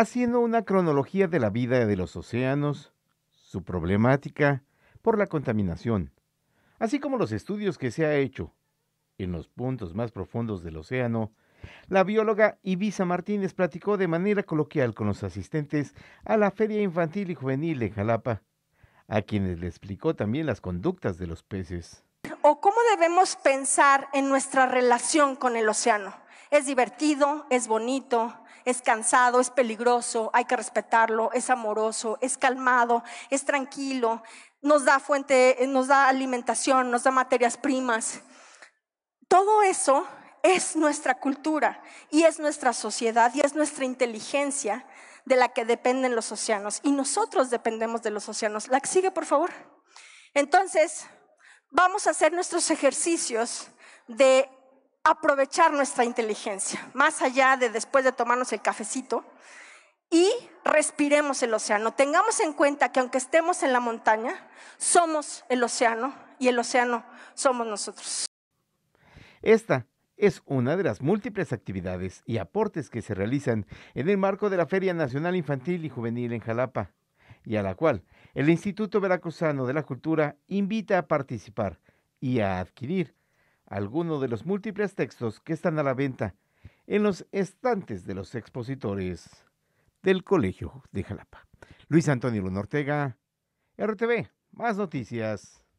haciendo una cronología de la vida de los océanos, su problemática por la contaminación, así como los estudios que se ha hecho en los puntos más profundos del océano, la bióloga Ibiza Martínez platicó de manera coloquial con los asistentes a la Feria Infantil y Juvenil en Jalapa, a quienes le explicó también las conductas de los peces. ¿O cómo debemos pensar en nuestra relación con el océano? ¿Es divertido? ¿Es bonito? es cansado, es peligroso, hay que respetarlo, es amoroso, es calmado, es tranquilo, nos da fuente, nos da alimentación, nos da materias primas. Todo eso es nuestra cultura y es nuestra sociedad y es nuestra inteligencia de la que dependen los océanos y nosotros dependemos de los océanos. La sigue, por favor. Entonces, vamos a hacer nuestros ejercicios de aprovechar nuestra inteligencia, más allá de después de tomarnos el cafecito, y respiremos el océano. Tengamos en cuenta que aunque estemos en la montaña, somos el océano y el océano somos nosotros. Esta es una de las múltiples actividades y aportes que se realizan en el marco de la Feria Nacional Infantil y Juvenil en Jalapa, y a la cual el Instituto Veracruzano de la Cultura invita a participar y a adquirir alguno de los múltiples textos que están a la venta en los estantes de los expositores del Colegio de Jalapa. Luis Antonio Luna Ortega, RTV, más noticias.